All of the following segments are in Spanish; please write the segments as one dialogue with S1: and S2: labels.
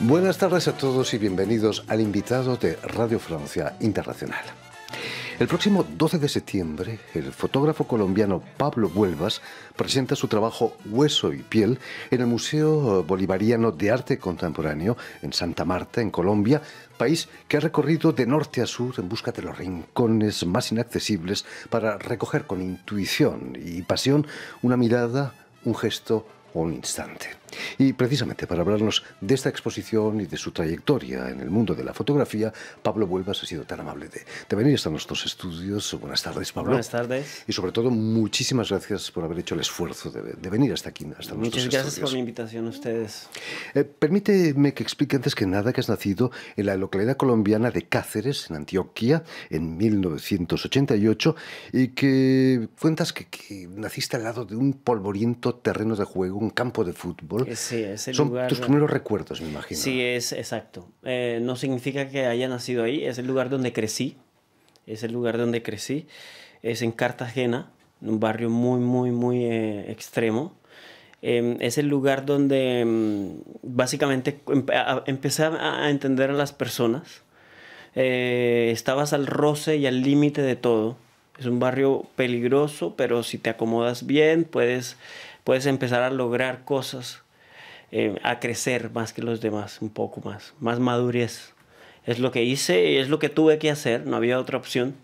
S1: Buenas tardes a todos y bienvenidos al invitado de Radio Francia Internacional. El próximo 12 de septiembre, el fotógrafo colombiano Pablo Huelvas presenta su trabajo Hueso y Piel en el Museo Bolivariano de Arte Contemporáneo en Santa Marta, en Colombia, país que ha recorrido de norte a sur en busca de los rincones más inaccesibles para recoger con intuición y pasión una mirada, un gesto o un instante. Y precisamente para hablarnos de esta exposición y de su trayectoria en el mundo de la fotografía, Pablo Vuelvas ha sido tan amable de, venir hasta nuestros estudios. Buenas tardes, Pablo. Buenas tardes. Y sobre todo, muchísimas gracias por haber hecho el esfuerzo de, venir hasta aquí, hasta Muchas gracias por la
S2: invitación a ustedes.
S1: Eh, permíteme que explique antes que nada que has nacido en la localidad colombiana de Cáceres, en Antioquia, en 1988, y que cuentas que naciste al lado de un polvoriento terreno de juego, un campo de fútbol, es
S2: el Son tus primeros recuerdos,
S1: me imagino. Sí,
S2: es exacto. Eh, no significa que haya nacido ahí, es el lugar donde crecí. Es el lugar donde crecí. Es en Cartagena, en un barrio muy, muy, muy eh, extremo. Em, es el lugar donde em, básicamente empecé a, entender a las personas. Eh, estabas al roce y al límite de todo. Es un barrio peligroso, pero si te acomodas bien, puedes, puedes empezar a lograr cosas. Eh, a crecer más que los demás, un poco más, más madurez. Es lo que hice, y es lo que tuve que hacer, no había otra opción,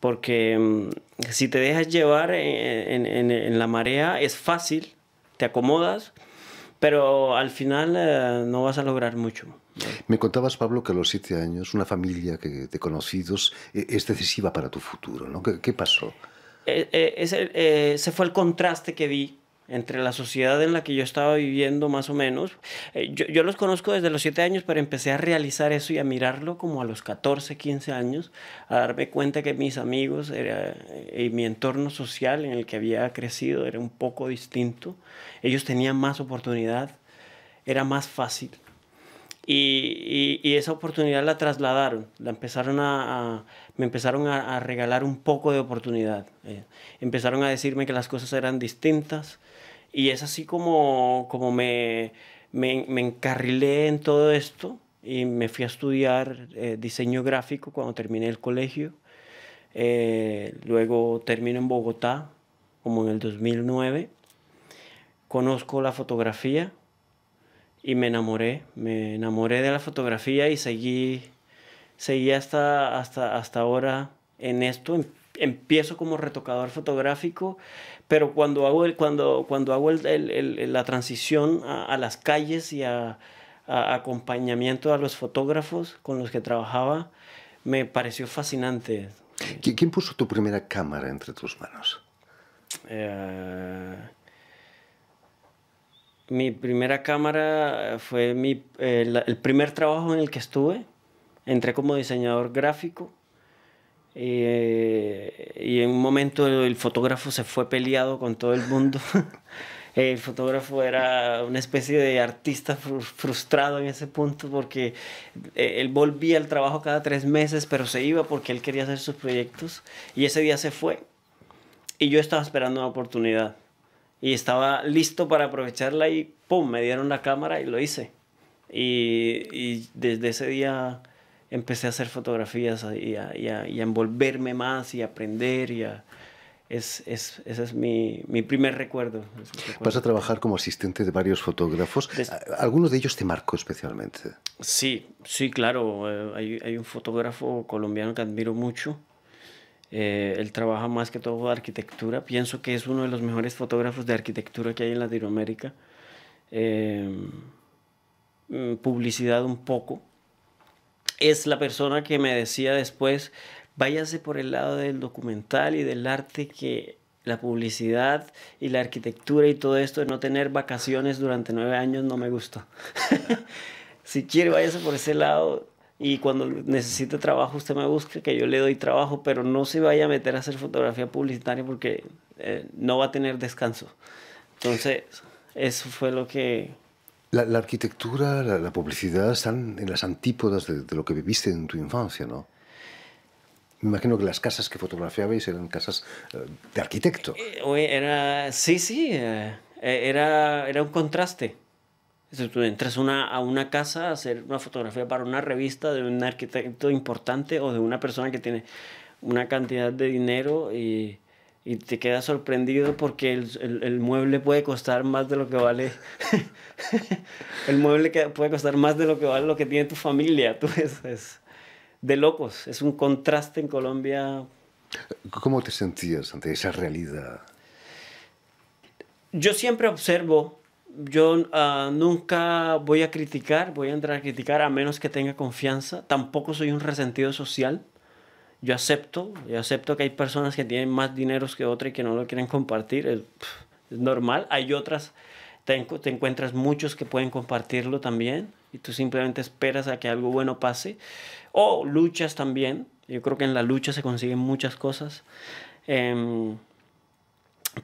S2: porque mm, si te dejas llevar en, la marea es fácil, te acomodas, pero al final eh, no vas a lograr mucho.
S1: Me contabas, Pablo, que a los siete años una familia que, de conocidos e, es decisiva para tu futuro, ¿no? ¿Qué, pasó?
S2: Eh, ese, ese, fue el contraste que vi entre la sociedad en la que yo estaba viviendo más o menos. Eh, yo, los conozco desde los 7 años, pero empecé a realizar eso y a mirarlo como a los 14, 15 años, a darme cuenta que mis amigos era, eh, y mi entorno social en el que había crecido era un poco distinto. Ellos tenían más oportunidad, era más fácil. Y, esa oportunidad la trasladaron, la empezaron a, me empezaron a, regalar un poco de oportunidad. Eh. empezaron a decirme que las cosas eran distintas, y es así como, como me, me, encarrilé en todo esto y me fui a estudiar eh, diseño gráfico cuando terminé el colegio. Eh, luego termino en Bogotá, como en el 2009. Conozco la fotografía y me enamoré. Me enamoré de la fotografía y seguí, seguí hasta, hasta, hasta ahora en esto empiezo como retocador fotográfico, pero cuando hago, el, cuando, cuando hago la transición a, las calles y a, acompañamiento a los fotógrafos con los que trabajaba, me pareció fascinante.
S1: ¿Quién puso tu primera cámara entre tus manos?
S2: Eh, mi primera cámara fue mi, eh, el primer trabajo en el que estuve. Entré como diseñador gráfico eh, y en un momento el fotógrafo se fue peleado con todo el mundo. el fotógrafo era una especie de artista frustrado en ese punto porque eh, él volvía al trabajo cada tres meses, pero se iba porque él quería hacer sus proyectos y ese día se fue. Y yo estaba esperando una oportunidad y estaba listo para aprovecharla y ¡pum! Me dieron la cámara y lo hice. Y, y desde ese día empecé a hacer fotografías y a, envolverme más y a aprender y es, es, ese es mi, mi primer
S1: recuerdo. Vas a trabajar como asistente de varios fotógrafos. ¿Alguno ¿Algunos de ellos te marcó especialmente?
S2: Sí, sí, claro. Eh, hay, hay un fotógrafo colombiano que admiro mucho. Eh, él trabaja más que todo arquitectura. Pienso que es uno de los mejores fotógrafos de arquitectura que hay en Latinoamérica. Eh, mm, publicidad un poco es la persona que me decía después, váyase por el lado del documental y del arte que la publicidad y la arquitectura y todo esto de no tener vacaciones durante nueve años no me gusta. si quiere, váyase por ese lado y cuando necesite trabajo usted me busque, que yo le doy trabajo, pero no se vaya a meter a hacer fotografía publicitaria porque eh, no va a tener descanso. Entonces, eso fue lo que
S1: la, arquitectura, la, publicidad están en las antípodas de, lo que viviste en tu infancia, ¿no? Me imagino que las casas que fotografiabais eran casas eh, de arquitecto.
S2: Eh, era, sí, sí, eh, era, era un contraste. tú entras una, a una casa a hacer una fotografía para una revista de un arquitecto importante o de una persona que tiene una cantidad de dinero y y te quedas sorprendido porque el, mueble puede costar más de lo que vale. el mueble puede costar más de lo que vale lo que tiene tu familia. Tú es, de locos. Es un contraste en
S1: Colombia. ¿Cómo te sentías ante esa realidad?
S2: Yo siempre observo. Yo ah, nunca voy a criticar, voy a entrar a criticar a menos que tenga confianza. Tampoco soy un resentido social yo acepto, yo acepto que hay personas que tienen más dinero que otra y que no lo quieren compartir, es, normal, hay otras, te, encuentras muchos que pueden compartirlo también y tú simplemente esperas a que algo bueno pase o luchas también, yo creo que en la lucha se consiguen muchas cosas. Em,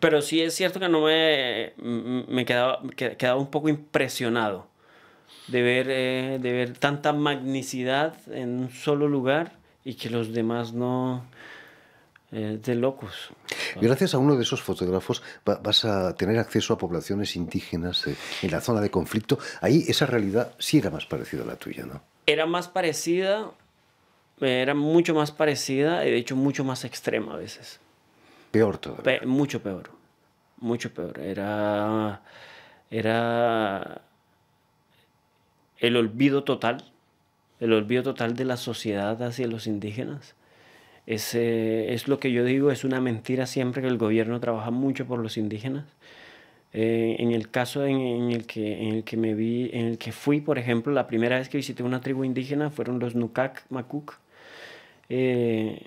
S2: pero sí es cierto que no me, me quedaba, un poco impresionado de ver, eh, de ver tanta magnicidad en un solo lugar y que los demás no eh, de locos.
S1: Gracias a uno de esos fotógrafos vas a tener acceso a poblaciones indígenas eh, en la zona de conflicto. Ahí esa realidad sí era más parecida a la tuya, ¿no?
S2: Era más parecida, era mucho más parecida y de hecho mucho más extrema a veces. Peor todavía. mucho peor, mucho peor. Era, era el olvido total el olvido total de la sociedad hacia los indígenas. Es, es lo que yo digo, es una mentira siempre que el gobierno trabaja mucho por los indígenas. Eh, en el caso en, el que, en el que me vi, en el que fui, por ejemplo, la primera vez que visité una tribu indígena fueron los Nukak Makuk. Eh,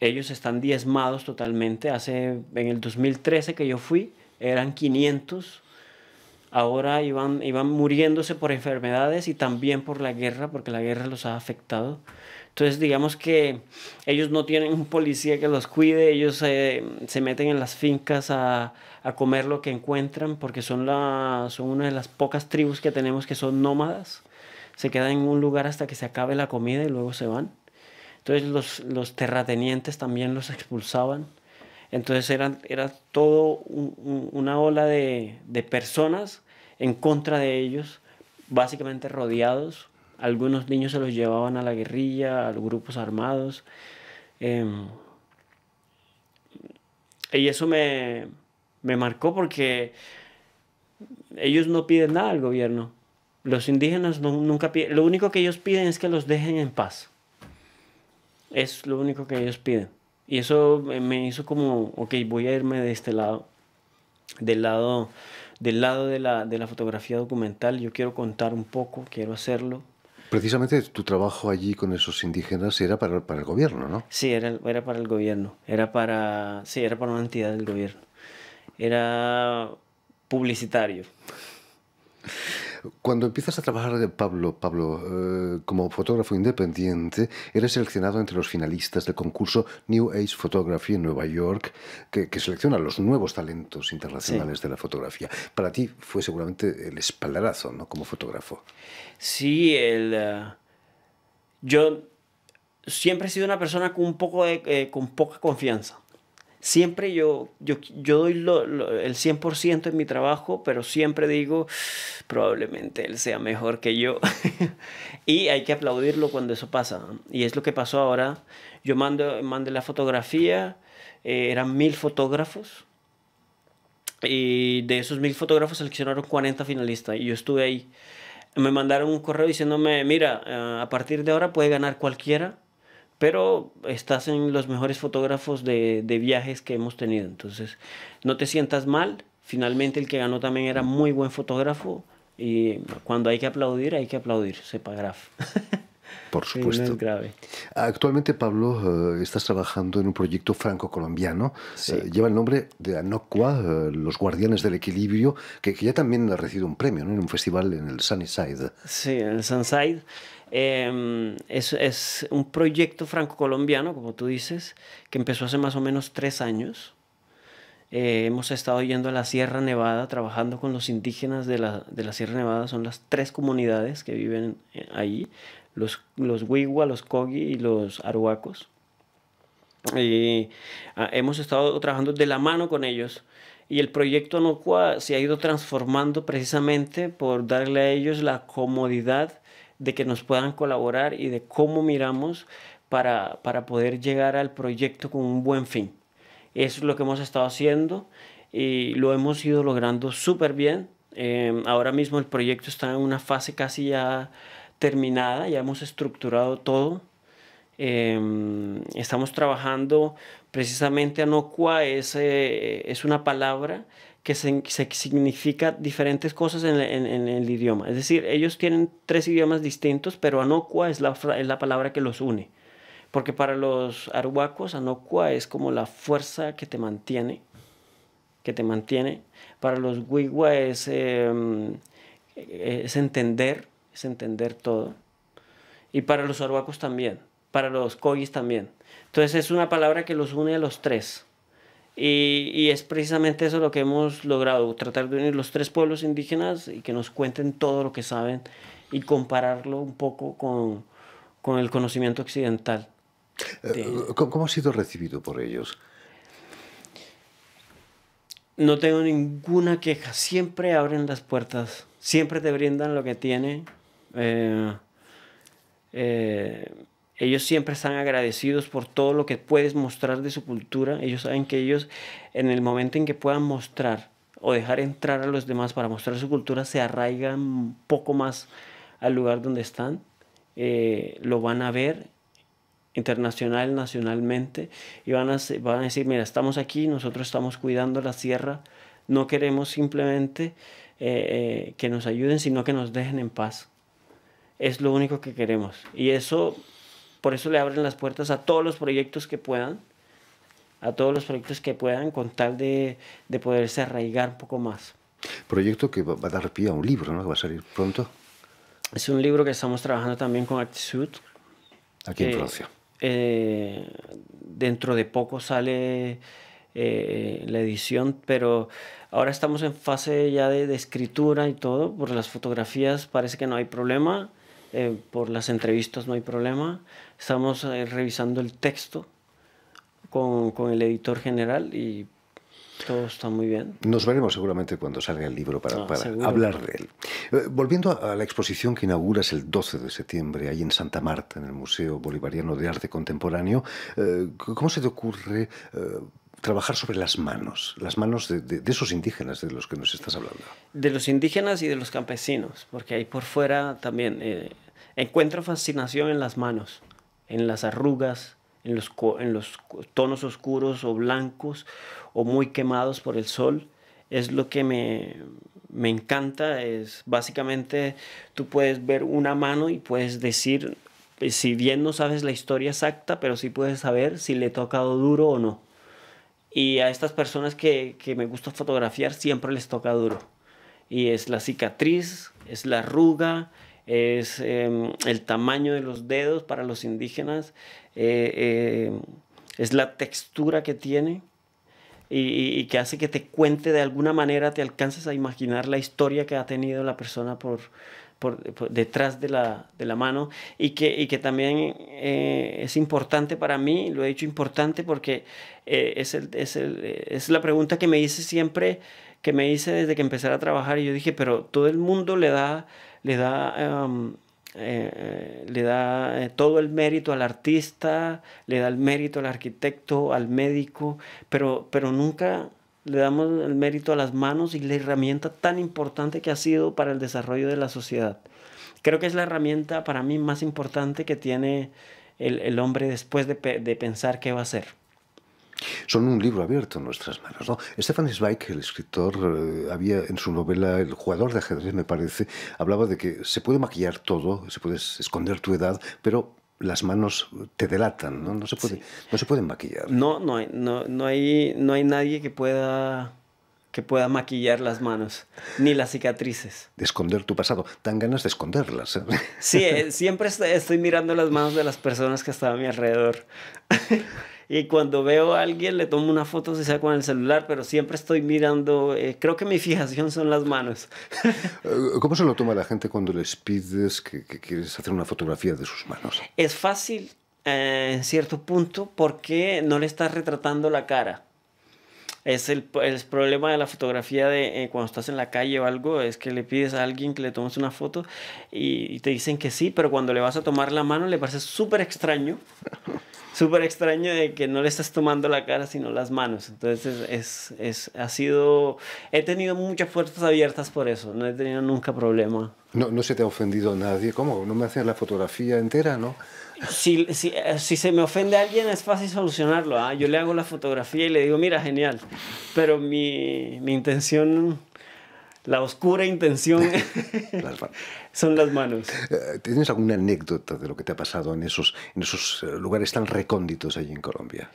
S2: ellos están diezmados totalmente. Hace, en el 2013 que yo fui, eran 500 ahora iban, iban muriéndose por enfermedades y también por la guerra, porque la guerra los ha afectado. Entonces, digamos que ellos no tienen un policía que los cuide, ellos se meten en las fincas a, a, comer lo que encuentran, porque son, la, son una de las pocas tribus que tenemos que son nómadas. Se quedan en un lugar hasta que se acabe la comida y luego se van. Entonces los, los terratenientes también los expulsaban. Entonces era, era todo una ola de, personas en contra de ellos, básicamente rodeados. Algunos niños se los llevaban a la guerrilla, a los grupos armados. Em, y eso me, marcó porque ellos no piden nada al gobierno. Los indígenas nunca piden, lo único que ellos piden es que los dejen en paz. Es lo único que ellos piden. Y eso me hizo como, ok, voy a irme de este lado, del lado, del lado de, la, de la fotografía documental. Yo quiero contar un poco,
S1: quiero hacerlo, Precisamente tu trabajo allí con esos indígenas era para, para el gobierno, ¿no?
S2: Sí, era, era, para el gobierno. Era para, sí, era para una entidad del gobierno. Era publicitario.
S1: Cuando empiezas a trabajar, Pablo, Pablo, eh, como fotógrafo independiente, eres seleccionado entre los finalistas del concurso New Age Photography en Nueva York, que, selecciona los nuevos talentos internacionales de la fotografía. Para ti fue seguramente el espaldarazo, ¿no? Como fotógrafo.
S2: Sí, el, eh, yo siempre he sido una persona con, un poco eh, con poca confianza siempre yo, yo, doy el 100% en mi trabajo, pero siempre digo, probablemente él sea mejor que yo. y hay que aplaudirlo cuando eso pasa. Y es lo que pasó ahora. Yo mando, mandé la fotografía, eh, eran mil fotógrafos. Y de esos mil fotógrafos seleccionaron 40 finalistas y yo estuve ahí. Me mandaron un correo diciéndome, mira, eh, a partir de ahora puede ganar cualquiera pero estás en los mejores fotógrafos de, viajes que hemos tenido. Entonces, no te sientas mal. Finalmente el que ganó también era muy buen fotógrafo y cuando hay que aplaudir, hay que aplaudir, sepa graf.
S1: Por supuesto. grave. Actualmente, Pablo, eh, estás trabajando en un proyecto franco-colombiano. Eh, lleva el nombre de Anocua, eh, Los Guardianes del Equilibrio, que, ya también ha recibido un premio en un festival en el Sunnyside.
S2: Sí, en el Sunnyside. Em, es, un proyecto franco-colombiano, como tú dices, que empezó hace más o menos tres años. Eh, hemos estado yendo a la Sierra Nevada, trabajando con los indígenas de la, Sierra Nevada. Son las tres comunidades que viven eh, ahí, los, los los Kogi y los Aruacos. Y ah, hemos estado trabajando de la mano con ellos y el proyecto Nocua se ha ido transformando precisamente por darle a ellos la comodidad de que nos puedan colaborar y de cómo miramos para, poder llegar al proyecto con un buen fin. Eso es lo que hemos estado haciendo y lo hemos ido logrando súper bien. Em, ahora mismo el proyecto está en una fase casi ya terminada, ya hemos estructurado todo. Em, estamos trabajando precisamente Anocua, es, eh, es una palabra que, se, significa diferentes cosas en, el idioma. Es decir, ellos tienen tres idiomas distintos, pero Anokua es la, es la palabra que los une. Porque para los arhuacos, Anokua es como la fuerza que te mantiene, que te mantiene. Para los Wigwa es, em, es entender, es entender todo. Y para los arhuacos también, para los cogis también. Entonces es una palabra que los une a los tres. Y, es precisamente eso lo que hemos logrado, tratar de unir los tres pueblos indígenas y que nos cuenten todo lo que saben y compararlo un poco con, el conocimiento occidental. Eh,
S1: ¿Cómo ha sido recibido por ellos?
S2: No tengo ninguna queja, siempre abren las puertas, siempre te brindan lo que tienen eh, eh, ellos siempre están agradecidos por todo lo que puedes mostrar de su cultura. Ellos saben que ellos, en el momento en que puedan mostrar o dejar entrar a los demás para mostrar su cultura, se arraigan un poco más al lugar donde están. Eh, lo van a ver internacional, nacionalmente, y van a, van a decir, mira, estamos aquí, nosotros estamos cuidando la sierra, no queremos simplemente eh, eh, que nos ayuden, sino que nos dejen en paz. Es lo único que queremos. Y eso por eso le abren las puertas a todos los proyectos que puedan, a todos los proyectos que puedan, con tal de, poderse arraigar un poco más.
S1: Proyecto que va a dar pie a un libro, ¿no? Que va a salir pronto. Es
S2: un libro que estamos trabajando también con Actisud.
S1: Aquí en eh, Francia.
S2: Eh, dentro de poco sale eh, la edición, pero ahora estamos en fase ya de, escritura y todo. Por las fotografías parece que no hay problema. Eh, por las entrevistas no hay problema. Estamos eh, revisando el texto con, el editor general y todo está muy bien.
S1: Nos veremos seguramente cuando salga el libro para, ah, hablar de él. Eh, volviendo a, la exposición que inauguras el 12 de septiembre ahí en Santa Marta, en el Museo Bolivariano de Arte Contemporáneo, ¿cómo se te ocurre trabajar sobre las manos, las manos de, esos indígenas de los que nos estás hablando.
S2: De los indígenas y de los campesinos, porque ahí por fuera también Encuentro fascinación en las manos, en las arrugas, en los, tonos oscuros o blancos o muy quemados por el sol. Es lo que me, encanta. Es básicamente tú puedes ver una mano y puedes decir, eh, si bien no sabes la historia exacta, pero sí puedes saber si le he tocado duro o no. Y a estas personas que, que me gusta fotografiar siempre les toca duro. Y es la cicatriz, es la arruga, es em, el tamaño de los dedos para los indígenas, eh, eh, es la textura que tiene y, y, que hace que te cuente de alguna manera, te alcances a imaginar la historia que ha tenido la persona por por, detrás de la, de la, mano y que, y que también eh, es importante para mí, lo he dicho importante porque eh, es, el, es, el, es la pregunta que me hice siempre, que me hice desde que empecé a trabajar y yo dije, pero todo el mundo le da, le da em, eh, le da todo el mérito al artista, le da el mérito al arquitecto, al médico, pero, pero nunca le damos el mérito a las manos y la herramienta tan importante que ha sido para el desarrollo de la sociedad. Creo que es la herramienta para mí más importante que tiene el, el hombre después de, de pensar qué va a hacer.
S1: Son un libro abierto en nuestras manos. ¿no? Stefan Zweig, el escritor, eh, había en su novela El jugador de ajedrez, me parece, hablaba de que se puede maquillar todo, se puede esconder tu edad, pero las manos te delatan, ¿no? No se, puede, no se pueden maquillar.
S2: No, no hay, no, no, hay, no hay nadie que pueda, que pueda maquillar las manos, ni las cicatrices.
S1: De esconder tu pasado, tan ganas de esconderlas. ¿eh?
S2: Sí, eh, siempre estoy, mirando las manos de las personas que están a mi alrededor. y cuando veo a alguien le tomo una foto, se sea con el celular, pero siempre estoy mirando, eh, creo que mi fijación son las manos.
S1: Eh, ¿Cómo se lo toma la gente cuando les pides que, quieres hacer una fotografía de sus manos?
S2: Es fácil eh, en cierto punto porque no le estás retratando la cara. Es el, problema de la fotografía de cuando estás en la calle o algo, es que le pides a alguien que le tomes una foto y, y te dicen que sí, pero cuando le vas a tomar la mano le parece súper extraño súper extraño de que no le estás tomando la cara, sino las manos. Entonces, es, es, ha sido. He tenido muchas puertas abiertas por eso. No he tenido
S1: nunca problema. No, no se te ha ofendido nadie. ¿Cómo? ¿No me hacen la fotografía entera, no? Si, si, eh, si, se me ofende a alguien es fácil
S2: solucionarlo. ¿ah? Yo le hago la fotografía y le digo, mira, genial. Pero mi, mi intención la oscura intención
S1: son las manos. Eh, ¿Tienes alguna anécdota de lo que te ha pasado en esos, en esos eh, lugares tan recónditos allí en Colombia?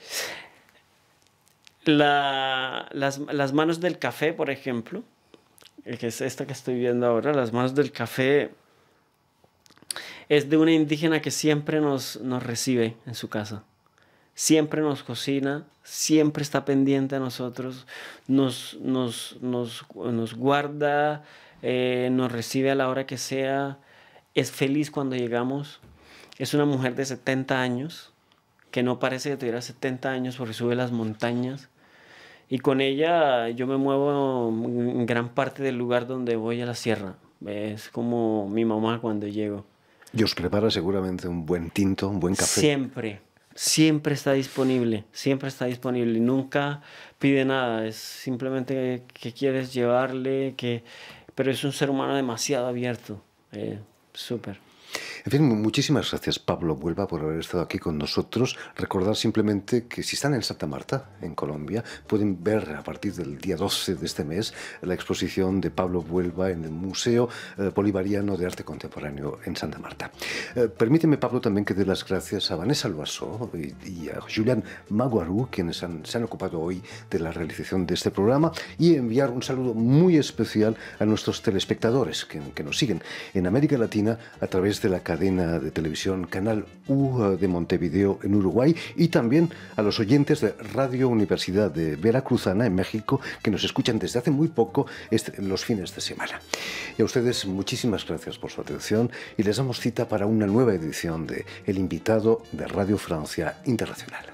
S2: las, manos del café, por ejemplo, eh, que es esta que estoy viendo ahora, las manos del café es de una indígena que siempre nos, nos recibe en su casa siempre nos cocina, siempre está pendiente a nosotros, nos, nos, guarda, eh, nos recibe a la hora que sea, es feliz cuando llegamos. Es una mujer de 70 años, que no parece que tuviera 70 años porque sube las montañas. Y con ella yo me muevo en gran parte del lugar donde voy a la sierra. Es como mi mamá cuando llego.
S1: Y os prepara seguramente un buen tinto, un buen café. Siempre
S2: siempre está disponible, siempre está disponible, y nunca pide nada, es simplemente que quieres llevarle, que, pero es un ser humano demasiado abierto, eh, súper.
S1: En fin, muchísimas gracias Pablo Vuelva por haber estado aquí con nosotros. Recordar simplemente que si están en Santa Marta, en Colombia, pueden ver a partir del día 12 de este mes la exposición de Pablo Vuelva en el Museo eh, Bolivariano de Arte Contemporáneo en Santa Marta. Eh, permíteme Pablo también que dé las gracias a Vanessa Loasó y, a Julián Maguarú, quienes se han ocupado hoy de la realización de este programa, y enviar un saludo muy especial a nuestros telespectadores que, que nos siguen en América Latina a través de la cadena de televisión Canal U eh, de Montevideo en Uruguay y también a los oyentes de Radio Universidad de Veracruzana en México que nos escuchan desde hace muy poco este, los fines de semana. Y a ustedes muchísimas gracias por su atención y les damos cita para una nueva edición de El invitado de Radio Francia Internacional.